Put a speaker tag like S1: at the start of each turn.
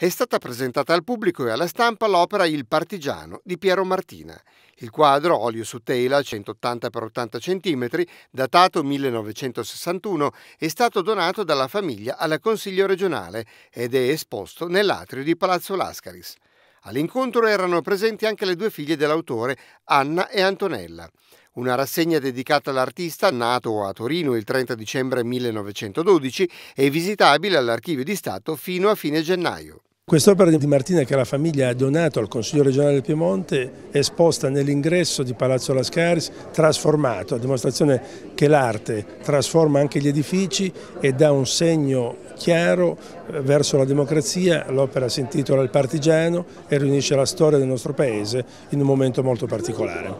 S1: è stata presentata al pubblico e alla stampa l'opera Il Partigiano di Piero Martina. Il quadro, olio su tela 180x80 cm, datato 1961, è stato donato dalla famiglia alla Consiglio regionale ed è esposto nell'atrio di Palazzo Lascaris. All'incontro erano presenti anche le due figlie dell'autore, Anna e Antonella. Una rassegna dedicata all'artista, nato a Torino il 30 dicembre 1912, è visitabile all'Archivio di Stato fino a fine gennaio.
S2: Quest'opera di Martina che la famiglia ha donato al Consiglio regionale del Piemonte è esposta nell'ingresso di Palazzo Lascaris, trasformato, a dimostrazione che l'arte trasforma anche gli edifici e dà un segno chiaro eh, verso la democrazia. L'opera si intitola Il partigiano e riunisce la storia del nostro paese in un momento molto particolare.